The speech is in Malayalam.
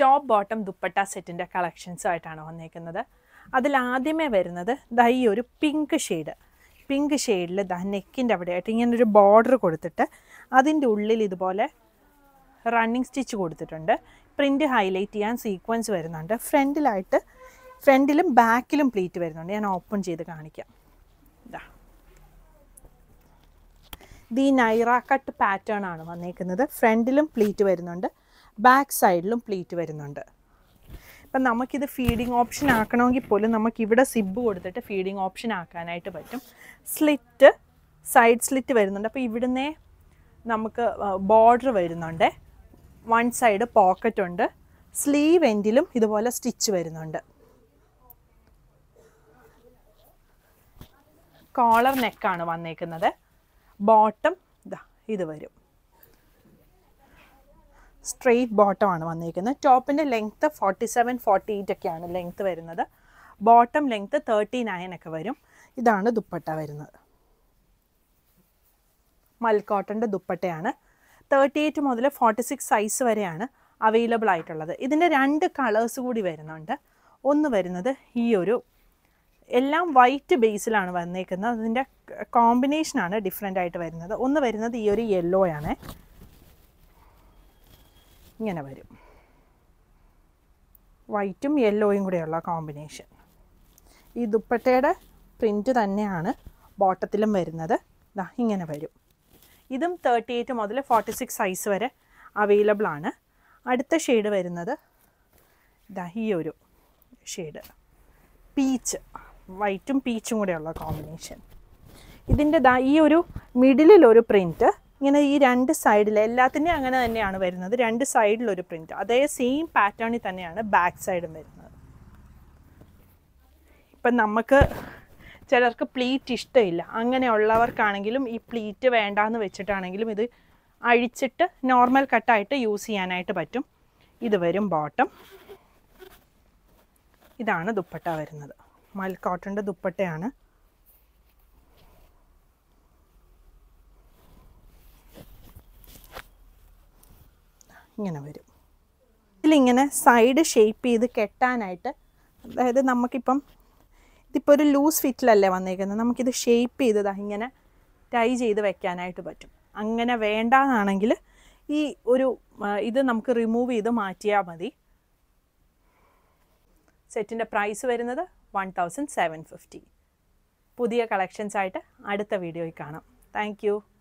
ടോപ്പ് ബോട്ടം ദുപ്പട്ട സെറ്റിൻ്റെ കളക്ഷൻസുമായിട്ടാണ് വന്നേക്കുന്നത് അതിലാദ്യമേ വരുന്നത് ദാ ഈ ഒരു പിങ്ക് ഷെയ്ഡ് പിങ്ക് ഷെയ്ഡിൽ ദാ നെക്കിൻ്റെ അവിടെയായിട്ട് ഇങ്ങനൊരു ബോർഡർ കൊടുത്തിട്ട് അതിൻ്റെ ഉള്ളിൽ ഇതുപോലെ റണ്ണിങ് സ്റ്റിച്ച് കൊടുത്തിട്ടുണ്ട് പ്രിൻ്റ് ഹൈലൈറ്റ് ചെയ്യാൻ സീക്വൻസ് വരുന്നുണ്ട് ഫ്രണ്ടിലായിട്ട് ഫ്രണ്ടിലും ബാക്കിലും പ്ലീറ്റ് വരുന്നുണ്ട് ഞാൻ ഓപ്പൺ ചെയ്ത് കാണിക്കാം ഇതാ ദി നൈറ കട്ട് പാറ്റേൺ ആണ് വന്നേക്കുന്നത് ഫ്രണ്ടിലും പ്ലീറ്റ് വരുന്നുണ്ട് ബാക്ക് സൈഡിലും പ്ലീറ്റ് വരുന്നുണ്ട് അപ്പം നമുക്കിത് ഫീഡിങ് ഓപ്ഷൻ ആക്കണമെങ്കിൽ പോലും നമുക്കിവിടെ സിബ് കൊടുത്തിട്ട് ഫീഡിങ് ഓപ്ഷൻ ആക്കാനായിട്ട് പറ്റും സ്ലിറ്റ് സൈഡ് സ്ലിറ്റ് വരുന്നുണ്ട് അപ്പോൾ ഇവിടുന്ന് നമുക്ക് ബോർഡർ വരുന്നുണ്ട് വൺ സൈഡ് പോക്കറ്റ് ഉണ്ട് സ്ലീവ് എൻഡിലും ഇതുപോലെ സ്റ്റിച്ച് വരുന്നുണ്ട് കോളർ നെക്കാണ് വന്നേക്കുന്നത് ബോട്ടം ഇതാ ഇത് വരും സ്ട്രെയിറ്റ് ബോട്ടം ആണ് വന്നിരിക്കുന്നത് ടോപ്പിൻ്റെ length forty seven forty eight ഒക്കെയാണ് ലെങ്ത്ത് വരുന്നത് ബോട്ടം ലെങ്ത്ത് തേർട്ടി നയൻ ഒക്കെ വരും ഇതാണ് ദുപ്പട്ട വരുന്നത് മൽക്കോട്ടൻ്റെ ദുപ്പട്ടയാണ് തേർട്ടി എയ്റ്റ് മുതൽ ഫോർട്ടി സിക്സ് സൈസ് വരെയാണ് അവൈലബിൾ ആയിട്ടുള്ളത് ഇതിൻ്റെ രണ്ട് കളേഴ്സ് കൂടി വരുന്നുണ്ട് ഒന്ന് വരുന്നത് ഈ ഒരു എല്ലാം വൈറ്റ് ബേസിലാണ് വന്നേക്കുന്നത് അതിൻ്റെ കോമ്പിനേഷനാണ് ഡിഫറെൻ്റ് ആയിട്ട് വരുന്നത് ഒന്ന് വരുന്നത് ഈ ഒരു യെല്ലോ ആണ് ഇങ്ങനെ വരും വൈറ്റും യെല്ലോയും കൂടെയുള്ള കോമ്പിനേഷൻ ഈ ദുപ്പട്ടയുടെ പ്രിൻറ്റ് തന്നെയാണ് ബോട്ടത്തിലും വരുന്നത് ഇതാ ഇങ്ങനെ വരും ഇതും തേർട്ടി എയ്റ്റ് മുതൽ ഫോർട്ടി സിക്സ് സൈസ് വരെ അവൈലബിൾ ആണ് അടുത്ത ഷെയ്ഡ് വരുന്നത് ഇതാ ഈ ഒരു ഷെയ്ഡ് പീച്ച് വൈറ്റും പീച്ചും കൂടെയുള്ള കോമ്പിനേഷൻ ഇതിൻ്റെ ദാ ഈ ഒരു മിഡിലിൽ ഒരു പ്രിൻറ്റ് ഇങ്ങനെ ഈ രണ്ട് സൈഡിൽ എല്ലാത്തിൻ്റെയും അങ്ങനെ തന്നെയാണ് വരുന്നത് രണ്ട് സൈഡിലൊരു പ്രിൻറ്റ് അതേ സെയിം പാറ്റേണിൽ തന്നെയാണ് ബാക്ക് സൈഡും വരുന്നത് ഇപ്പം നമുക്ക് ചിലർക്ക് പ്ലീറ്റ് ഇഷ്ടമില്ല അങ്ങനെയുള്ളവർക്കാണെങ്കിലും ഈ പ്ലീറ്റ് വേണ്ടാന്ന് വെച്ചിട്ടാണെങ്കിലും ഇത് അഴിച്ചിട്ട് നോർമൽ കട്ടായിട്ട് യൂസ് ചെയ്യാനായിട്ട് പറ്റും ഇത് വരും ബോട്ടം ഇതാണ് ദുപ്പട്ട വരുന്നത് മൽ കോട്ടൻ്റെ ദുപ്പട്ടയാണ് ഇങ്ങനെ വരും ഇതിലിങ്ങനെ സൈഡ് ഷേപ്പ് ചെയ്ത് കെട്ടാനായിട്ട് അതായത് നമുക്കിപ്പം ഇതിപ്പോൾ ഒരു ലൂസ് ഫിറ്റിലല്ലേ വന്നേക്കുന്നത് നമുക്കിത് ഷേപ്പ് ചെയ്തതാ ഇങ്ങനെ ടൈ ചെയ്ത് വെക്കാനായിട്ട് പറ്റും അങ്ങനെ വേണ്ടാന്നാണെങ്കിൽ ഈ ഒരു ഇത് നമുക്ക് റിമൂവ് ചെയ്ത് മാറ്റിയാൽ മതി സെറ്റിൻ്റെ പ്രൈസ് വരുന്നത് വൺ തൗസൻഡ് സെവൻ ഫിഫ്റ്റി പുതിയ കളക്ഷൻസായിട്ട് അടുത്ത വീഡിയോയിൽ കാണാം താങ്ക്